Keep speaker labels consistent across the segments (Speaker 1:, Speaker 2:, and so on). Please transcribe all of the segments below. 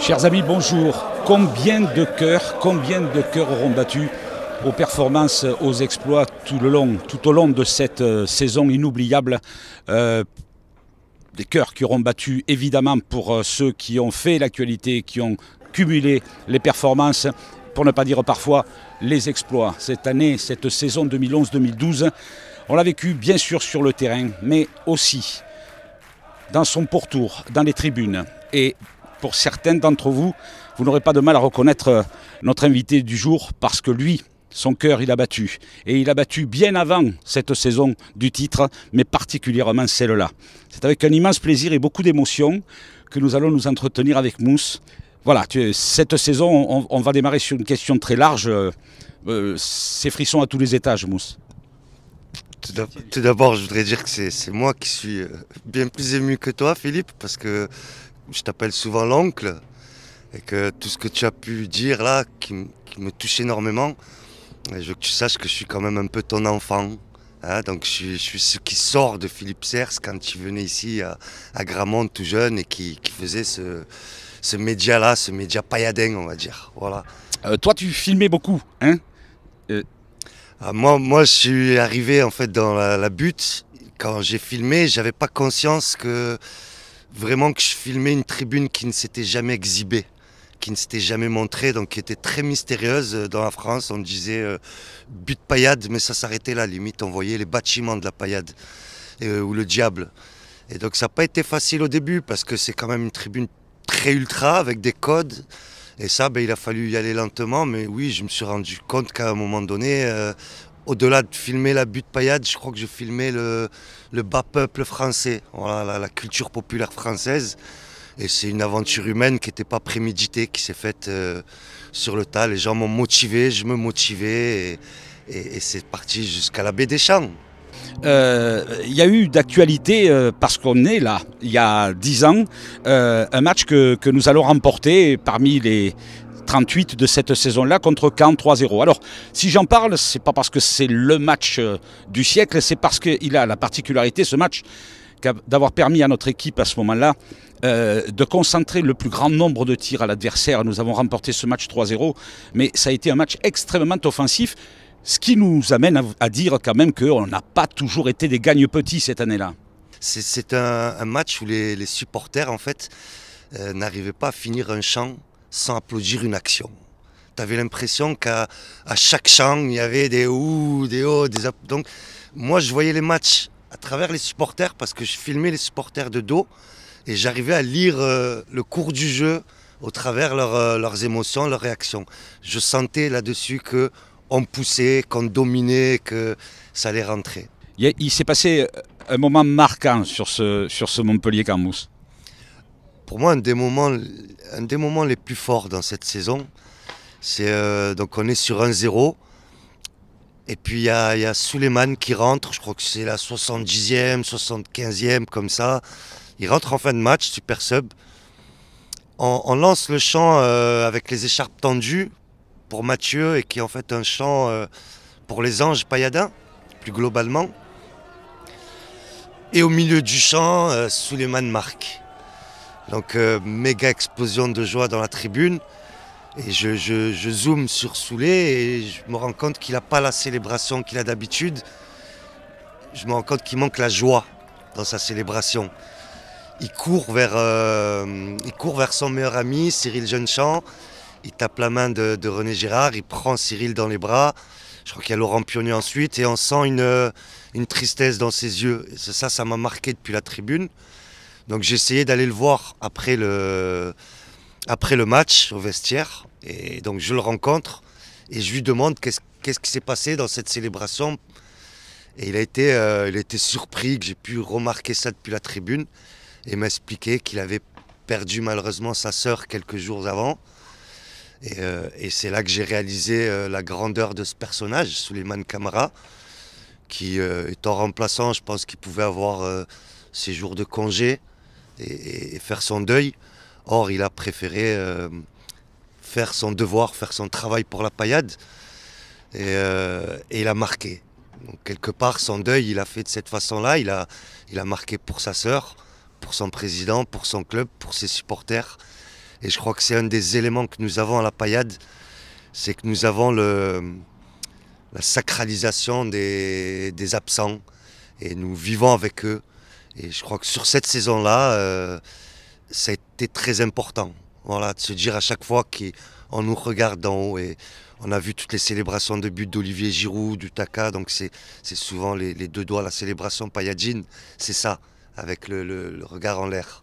Speaker 1: Chers amis, bonjour. Combien de cœurs, combien de cœurs auront battu aux performances, aux exploits tout, le long, tout au long de cette euh, saison inoubliable euh, des cœurs qui auront battu évidemment pour euh, ceux qui ont fait l'actualité, qui ont cumulé les performances pour ne pas dire parfois les exploits. Cette année, cette saison 2011-2012, on l'a vécu bien sûr sur le terrain, mais aussi dans son pourtour, dans les tribunes. Et pour certains d'entre vous, vous n'aurez pas de mal à reconnaître euh, notre invité du jour parce que lui, son cœur, il a battu. Et il a battu bien avant cette saison du titre, mais particulièrement celle-là. C'est avec un immense plaisir et beaucoup d'émotion que nous allons nous entretenir avec Mousse, voilà, cette saison, on, va démarrer sur une question très large. Euh,
Speaker 2: euh, ces c'est frisson à tous les étages, Mousse. Tout d'abord, je voudrais dire que c'est moi qui suis euh, bien plus ému que toi, Philippe, parce que je t'appelle souvent l'oncle et que tout ce que tu as pu dire là, qui, me touche énormément, je veux que tu saches que je suis quand même un peu ton enfant. Hein, donc je suis, ce qui sort de Philippe Serres quand tu venais ici à, Gramont tout jeune et qui faisait ce, ce média-là, ce média pailladin, on va dire. Voilà. Euh, toi, tu filmais beaucoup, hein euh, euh, moi, moi, je suis arrivé en fait dans la, butte. Quand j'ai filmé, j'avais pas conscience que vraiment que je filmais une tribune qui ne s'était jamais exhibée qui ne s'était jamais montrée, donc qui était très mystérieuse dans la France. On disait butte but mais ça s'arrêtait là, limite. On voyait les bâtiments de la paillade ou le diable. Et donc ça n'a pas été facile au début parce que c'est quand même une tribune très ultra avec des codes. Et ça, ben, il a fallu y aller lentement. Mais oui, je me suis rendu compte qu'à un moment donné, euh, au-delà de filmer la butte paillade, je crois que je filmais le, bas peuple français, voilà, la, culture populaire française. Et c'est une aventure humaine qui n'était pas préméditée, qui s'est faite euh, sur le tas. Les gens m'ont motivé, je me motivais. et c'est parti jusqu'à la baie des champs. Euh, il y a eu
Speaker 1: d'actualité, euh, parce qu'on est là, il y a 10 ans, euh, un match que, nous allons remporter parmi les 38 de cette saison-là contre Caen 3-0. Alors, si j'en parle, ce n'est pas parce que c'est le match du siècle, c'est parce qu'il a la particularité, ce match, d'avoir permis à notre équipe à ce moment-là de concentrer le plus grand nombre de tirs à l'adversaire. Nous avons remporté ce match 3-0, mais ça a été un match extrêmement offensif ce qui nous amène à, dire quand même qu'on n'a pas toujours été des gagne petits cette année-là.
Speaker 2: C'est un, match où les, supporters, en fait, euh, n'arrivaient pas à finir un chant sans applaudir une action. Tu avais l'impression qu'à chaque chant, il y avait des ou des oh, des... Donc, moi, je voyais les matchs à travers les supporters parce que je filmais les supporters de dos et j'arrivais à lire euh, le cours du jeu au travers euh, leurs émotions, leurs réactions. Je sentais là-dessus que on poussait, qu'on dominait, que ça allait rentrer. Il, s'est passé euh, un moment marquant sur ce, sur ce Montpellier Camus. Pour moi, un des, moments, un des moments les plus forts dans cette saison, c'est euh, donc on est sur 1-0. Et puis il y a, Suleiman qui rentre, je crois que c'est la 70e, 75e, comme ça. Il rentre en fin de match, super sub. On, lance le champ euh, avec les écharpes tendues pour Mathieu et qui est en fait un chant euh, pour les anges païadins, plus globalement. Et au milieu du chant, euh, sous Marc. Donc, euh, méga explosion de joie dans la tribune. Et je, je, zoome sur Soulé et je me rends compte qu'il n'a pas la célébration qu'il a d'habitude. Je me rends compte qu'il manque la joie dans sa célébration. Il court vers, il court vers son meilleur ami, Cyril Jeunechamp il tape la main de, René Gérard, il prend Cyril dans les bras. Je crois qu'il y a Laurent Pionnier ensuite et on sent une, tristesse dans ses yeux. ça, ça m'a marqué depuis la tribune. Donc j'ai essayé d'aller le voir après le, après le match au vestiaire. Et donc je le rencontre et je lui demande qu'est-ce qui s'est passé dans cette célébration. Et il a été, euh, il surpris que j'ai pu remarquer ça depuis la tribune et m'expliquer qu'il avait perdu malheureusement sa sœur quelques jours avant euh, et, c'est là que j'ai réalisé euh, la grandeur de ce personnage, Suleiman Kamara, qui euh, étant remplaçant, je pense qu'il pouvait avoir ses jours de congé et, faire son deuil. Or, il a préféré faire son devoir, faire son travail pour la paillade. Et, il a marqué. quelque part, son deuil, il a fait de cette façon-là. Il a, il a marqué pour sa sœur, pour son président, pour son club, pour ses supporters. Et je crois que c'est un des éléments que nous avons à la paillade, c'est que nous avons la sacralisation des, absents et nous vivons avec eux. Et je crois que sur cette saison-là, euh, ça a été très important. Voilà, de se dire à chaque fois qu'on nous regarde d'en haut et on a vu toutes les célébrations de but d'Olivier Giroud, du Taka, donc c'est souvent les, deux doigts, la célébration Payadine, c'est ça, avec le, regard en l'air.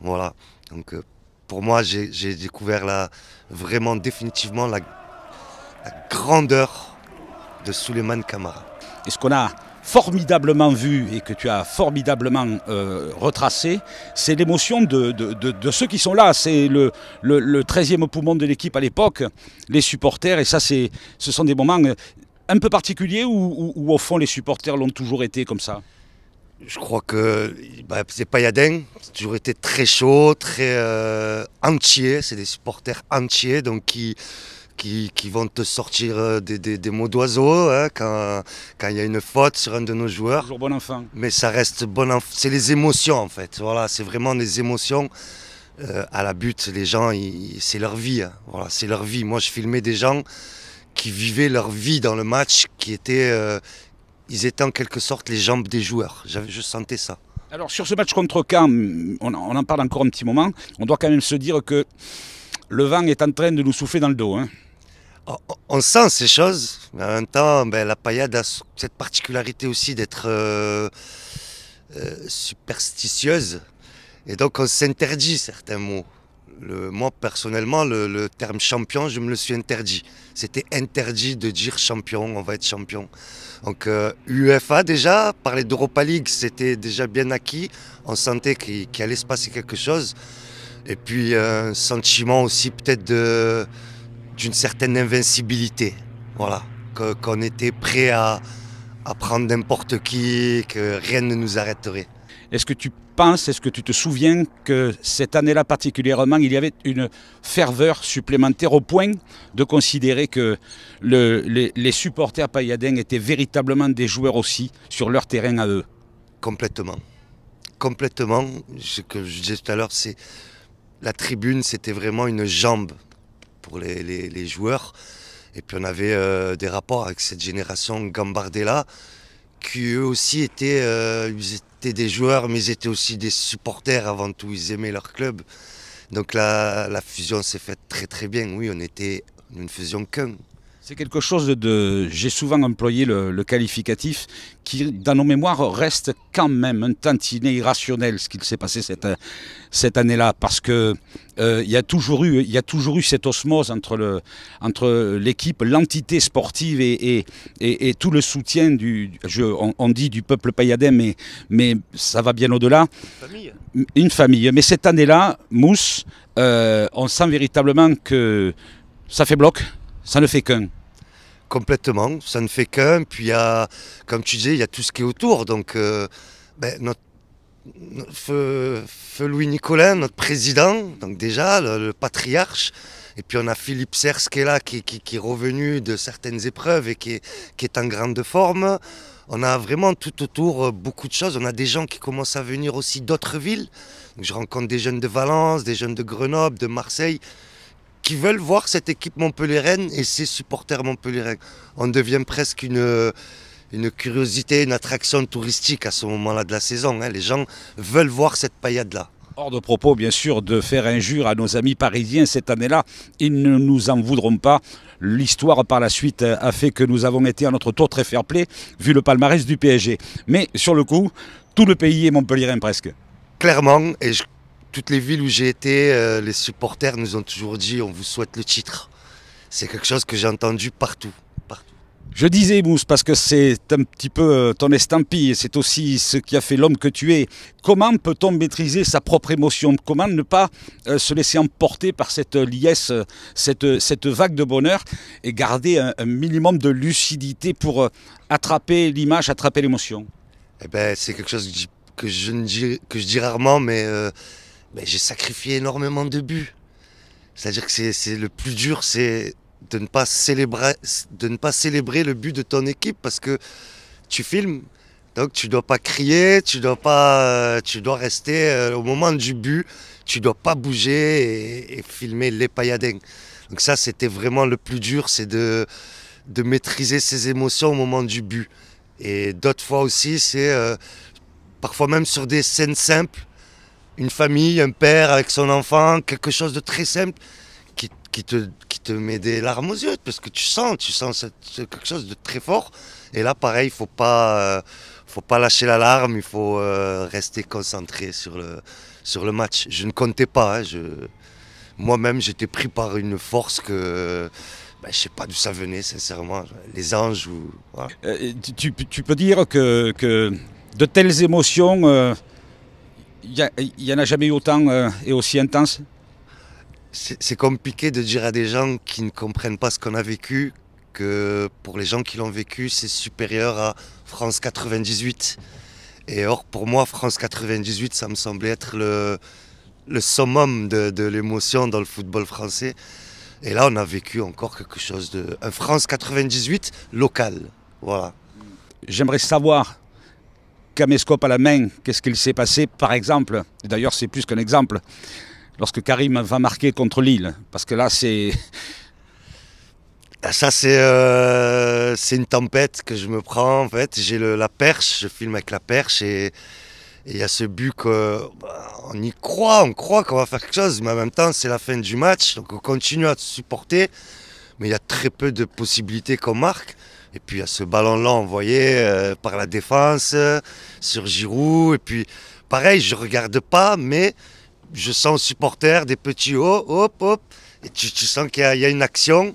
Speaker 2: Voilà, donc euh, pour moi, j'ai découvert la, vraiment définitivement la, grandeur de Suleiman Kamara. Et ce qu'on a formidablement vu et que tu as
Speaker 1: formidablement euh, retracé, c'est l'émotion de, ceux qui sont là. C'est le, le, 13e poumon de l'équipe à l'époque, les supporters, et ça, ce sont des moments euh, un peu particuliers ou où au fond, les supporters l'ont toujours été comme ça je crois
Speaker 2: que bah, c'est Payadin, c'est toujours été très chaud, très euh, entier, c'est des supporters entiers, donc qui, qui, vont te sortir euh, des, des, mots d'oiseau hein, quand il y a une faute sur un de nos joueurs. Toujours bon enfant. Mais ça reste bon enfant, c'est les émotions en fait, voilà, c'est vraiment les émotions. Euh, à la butte, les gens, c'est leur vie, hein. voilà, c'est leur vie. Moi, je filmais des gens qui vivaient leur vie dans le match, qui étaient, ils étaient en quelque sorte les jambes des joueurs. Je sentais
Speaker 1: ça. Alors sur ce match contre Caen, on, en parle encore un petit moment. On doit quand même se dire que
Speaker 2: le vent est en train de nous souffler dans le dos. Hein. On sent ces choses, mais en même temps, ben, la paillade a cette particularité aussi d'être euh, euh, superstitieuse. Et donc on s'interdit certains mots moi personnellement, le, terme champion, je me le suis interdit. C'était interdit de dire champion, on va être champion. Donc euh, UEFA déjà, parler d'Europa League, c'était déjà bien acquis. On sentait qu'il allait se passer quelque chose. Et puis euh, un sentiment aussi peut-être d'une certaine invincibilité. Voilà, qu'on était prêt à, à prendre n'importe qui, que rien ne nous arrêterait.
Speaker 1: Est-ce que tu penses, est-ce que tu te souviens que cette année-là particulièrement, il y avait une ferveur supplémentaire au point de considérer que les, supporters Payaden étaient véritablement des joueurs aussi sur leur terrain à eux Complètement.
Speaker 2: Complètement. Ce que je disais tout à l'heure, c'est la tribune, c'était vraiment une jambe pour les, joueurs. Et puis on avait euh, des rapports avec cette génération gambardée là, qui eux aussi étaient euh, des joueurs, mais étaient aussi des supporters avant tout. Ils aimaient leur club. Donc là la fusion s'est faite très très bien. Oui, on était une fusion qu'un. C'est quelque chose de.
Speaker 1: J'ai souvent employé le, qualificatif qui, dans nos mémoires, reste quand même un tantinet irrationnel ce qu'il s'est passé cette, cette année-là, parce que euh, il y a toujours eu, y toujours eu cette osmose entre entre l'équipe, l'entité sportive et tout le soutien du, on, dit du peuple payadin, mais mais ça va bien au-delà. Une famille. Une famille. Mais cette année-là, Mousse, euh, on
Speaker 2: sent véritablement que ça fait bloc, ça ne fait qu'un. Complètement, ça ne fait qu'un. Puis, il y a, comme tu disais, il y a tout ce qui est autour. Donc, euh, ben, notre, feu, Louis nicolas notre président, donc déjà, le, patriarche. Et puis, on a Philippe Serres qui est là, qui, est revenu de certaines épreuves et qui est, en grande forme. On a vraiment tout autour euh, beaucoup de choses. On a des gens qui commencent à venir aussi d'autres villes. je rencontre des jeunes de Valence, des jeunes de Grenoble, de Marseille qui veulent voir cette équipe montpelliéraine et ses supporters montpelliérains. On devient presque une, une curiosité, une attraction touristique à ce moment-là de la saison. Hein. Les gens veulent voir cette paillade-là. Hors de propos, bien sûr, de faire injure à nos amis parisiens
Speaker 1: cette année-là. Ils ne nous en voudront pas. L'histoire par la suite a fait que nous avons été à notre tour très fair-play, vu le palmarès du PSG. Mais sur le coup, tout le pays
Speaker 2: est montpelliérain presque. Clairement, et je toutes les villes où j'ai été, euh, les supporters nous ont toujours dit on vous souhaite le titre. C'est quelque chose que j'ai entendu partout.
Speaker 1: Je disais Mousse, parce que c'est un petit peu euh, ton estampille, c'est aussi ce qui a fait l'homme que tu es. Comment peut-on maîtriser sa propre émotion Comment ne pas euh, se laisser emporter par cette liesse, cette, vague de bonheur et garder un, minimum de
Speaker 2: lucidité pour attraper l'image, attraper l'émotion eh ben, C'est quelque chose que que je dis rarement, mais j'ai sacrifié énormément de buts. C'est-à-dire que c'est le plus dur, c'est de ne pas célébrer de ne pas célébrer le but de ton équipe parce que tu filmes donc tu dois pas crier tu dois pas euh, tu dois rester euh, au moment du but tu dois pas bouger et, filmer les pailladins donc ça c'était vraiment le plus dur c'est de maîtriser ses émotions au moment du but et d'autres fois aussi c'est euh, parfois même sur des scènes simples une famille, un père avec son enfant, quelque chose de très simple qui, te, qui te met des larmes aux yeux parce que tu sens, tu sens quelque chose de très fort. Et là, pareil, il faut euh, faut pas lâcher la larme, il faut euh, rester concentré sur le, sur le match. Je ne comptais pas. Hein, je... Moi-même, j'étais pris par une force que. Ben, je ne sais pas d'où ça venait, sincèrement. Les anges ou. Euh,
Speaker 1: tu, peux dire que, que de telles émotions
Speaker 2: il n'y en a jamais eu autant euh, et aussi intense C'est compliqué de dire à des gens qui ne comprennent pas ce qu'on a vécu que pour les gens qui l'ont vécu, c'est supérieur à France 98. Et or, pour moi, France 98, ça me semblait être le, le summum de, de l'émotion dans le football français. Et là, on a vécu encore quelque chose de... Un France 98 local, voilà. J'aimerais savoir caméscope à la main, qu'est-ce
Speaker 1: qu'il s'est passé par exemple D'ailleurs, c'est plus qu'un exemple. Lorsque Karim va marquer contre
Speaker 2: Lille, parce que là, c'est. Ah, ça, euh, c'est une tempête que je me prends en fait. J'ai la perche, je filme avec la perche et il y a ce but qu'on bah, y croit, on croit qu'on va faire quelque chose, mais en même temps, c'est la fin du match, donc on continue à supporter, mais il y a très peu de possibilités qu'on marque. Et puis à ce ballon-là envoyé voyait euh, par la défense euh, sur Giroud. Et puis pareil, je ne regarde pas, mais je sens supporter des petits hop, hop, hop. Et tu, sens qu'il y, a une action.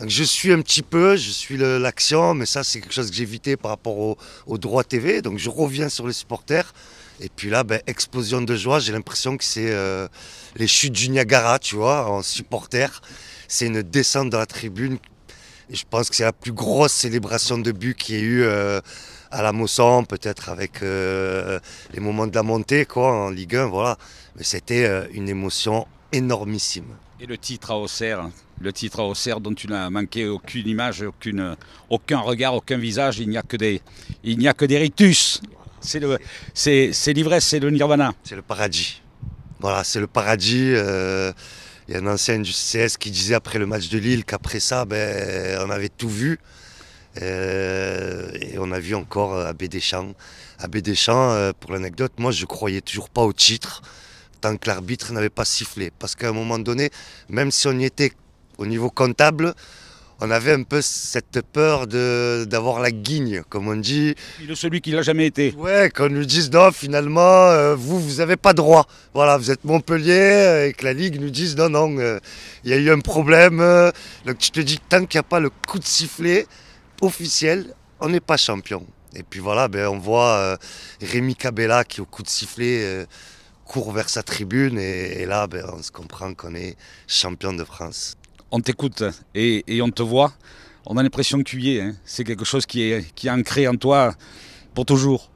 Speaker 2: Donc je suis un petit peu, je suis l'action, mais ça c'est quelque chose que j'ai évité par rapport au, droit TV. Donc je reviens sur les supporters. Et puis là, ben, explosion de joie, j'ai l'impression que c'est euh, les chutes du Niagara, tu vois, en supporter. C'est une descente dans la tribune je pense que c'est la plus grosse célébration de but qu'il y ait eu euh, à la Mosson, peut-être avec euh, les moments de la montée quoi, en Ligue 1. Voilà. Mais c'était euh, une émotion énormissime.
Speaker 1: Et le titre à Auxerre, le titre à Auxerre dont tu n'as manqué aucune image, aucune, aucun regard, aucun visage, il n'y a que des, il n'y a que des C'est le, c'est,
Speaker 2: l'ivresse, c'est le nirvana. C'est le paradis. Voilà, c'est le paradis. Il y a un ancien du CS qui disait après le match de Lille qu'après ça, ben, on avait tout vu. Euh, et on a vu encore euh, Abbé Deschamps. Abbé Deschamps, euh, pour l'anecdote, moi je croyais toujours pas au titre tant que l'arbitre n'avait pas sifflé. Parce qu'à un moment donné, même si on y était au niveau comptable, on avait un peu cette peur d'avoir la guigne, comme on dit. Il est celui qui l'a jamais été. Ouais, qu'on nous dise non, finalement, euh, vous, vous n'avez pas droit. Voilà, vous êtes Montpellier euh, et que la Ligue nous dise non, non, euh, il y a eu un problème. donc tu te dis, tant qu'il n'y a pas le coup de sifflet officiel, on n'est pas champion. Et puis voilà, ben, on voit Rémi Cabella qui, au coup de sifflet, court vers sa tribune et, et là, ben, on se comprend qu'on est champion de France on t'écoute et, on te voit, on a l'impression que tu y es. Hein. C'est quelque chose qui est, qui ancré en toi pour toujours.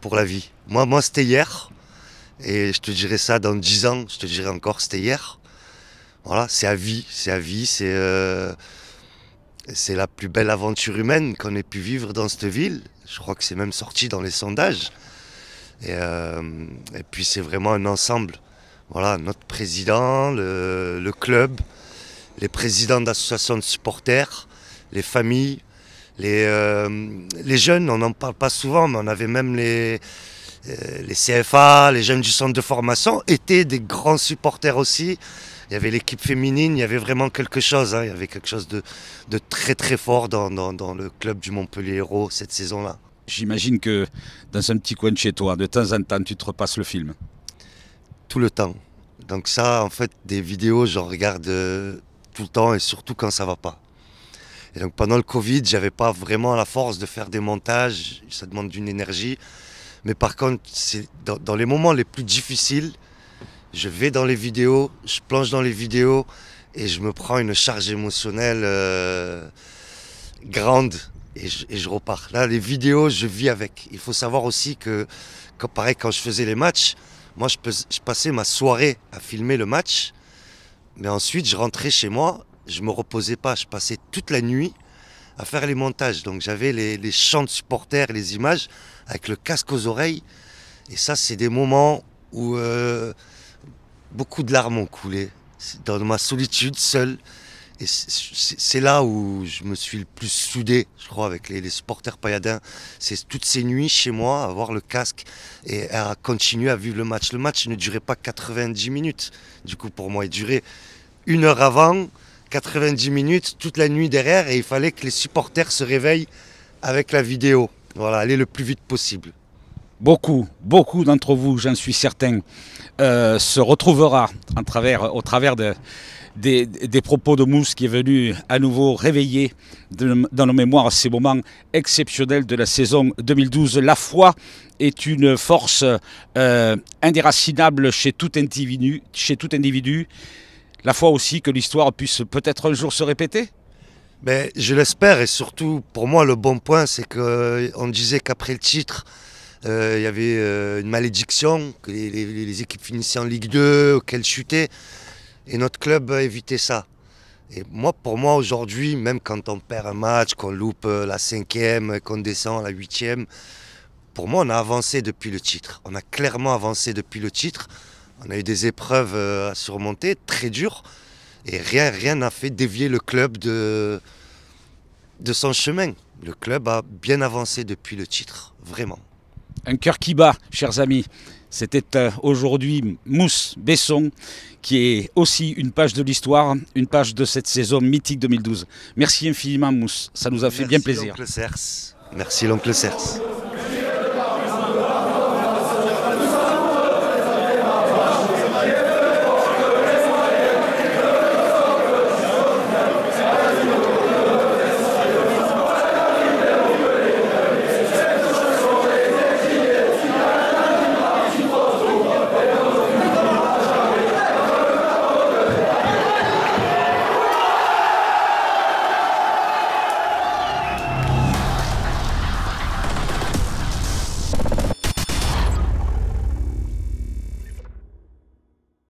Speaker 2: Pour la vie. Moi, moi c'était hier. Et je te dirai ça dans dix ans, je te dirai encore, c'était hier. Voilà, c'est à vie, c'est à vie, c'est euh, la plus belle aventure humaine qu'on ait pu vivre dans cette ville. Je crois que c'est même sorti dans les sondages. Et, euh, puis c'est vraiment un ensemble. Voilà, notre président, le club, les présidents d'associations de supporters, les familles, les, euh, les jeunes, on n'en parle pas souvent, mais on avait même les, euh, les CFA, les jeunes du centre de formation, étaient des grands supporters aussi. Il y avait l'équipe féminine, il y avait vraiment quelque chose, hein. il y avait quelque chose de, très très fort dans, le club du Montpellier Hérault cette saison-là.
Speaker 1: J'imagine que dans un petit coin de chez toi, de temps en temps, tu
Speaker 2: te repasses le film. Tout le temps. Donc ça, en fait, des vidéos, j'en regarde euh, tout le temps et surtout quand ça va pas. Et donc pendant le Covid, j'avais pas vraiment la force de faire des montages, ça demande une énergie. Mais par contre, c'est dans, les moments les plus difficiles, je vais dans les vidéos, je plonge dans les vidéos et je me prends une charge émotionnelle euh, grande et je, repars. Là, les vidéos, je vis avec. Il faut savoir aussi que, pareil, quand je faisais les matchs, moi, je, je passais ma soirée à filmer le match mais ensuite, je rentrais chez moi, je me reposais pas, je passais toute la nuit à faire les montages. Donc j'avais les, chants de supporters, les images, avec le casque aux oreilles. Et ça, c'est des moments où euh, beaucoup de larmes ont coulé. Dans ma solitude, seule. Et c'est là où je me suis le plus soudé, je crois, avec les, supporters payadins. C'est toutes ces nuits chez moi, avoir le casque et à continuer à vivre le match. Le match ne durait pas 90 minutes. Du coup, pour moi, il durait une heure avant, 90 minutes, toute la nuit derrière. Et il fallait que les supporters se réveillent avec la vidéo. Voilà, aller le plus vite possible. Beaucoup, beaucoup d'entre
Speaker 1: vous, j'en suis certain, euh, se retrouvera au travers de des, propos de Mousse qui est venu à nouveau réveiller dans nos mémoires ces moments exceptionnels de la saison 2012. La foi est une force euh, indéracinable chez tout individu. Chez tout individu. La foi aussi
Speaker 2: que l'histoire puisse peut-être un jour se répéter mais ben, je l'espère et surtout pour moi le bon point c'est qu'on disait qu'après le titre euh, il y avait euh, une malédiction que les, équipes finissaient en Ligue 2 qu'elles chutaient. Et notre club a évité ça. Et moi, pour moi, aujourd'hui, même quand on perd un match, qu'on loupe euh, la cinquième, qu'on descend la huitième, pour moi, on a avancé depuis le titre. On a clairement avancé depuis le titre. On a eu des épreuves euh, à surmonter, très dures. Et rien, rien n'a fait dévier le club de, de son chemin. Le club a bien avancé depuis le titre, vraiment. Un cœur qui bat, chers amis.
Speaker 1: C'était euh, aujourd'hui Mousse Besson, qui est aussi une page de l'histoire, une page de cette saison mythique 2012. Merci infiniment Mousse, ça nous a fait bien plaisir. Merci
Speaker 2: l'oncle Cers. Merci l'oncle Cers.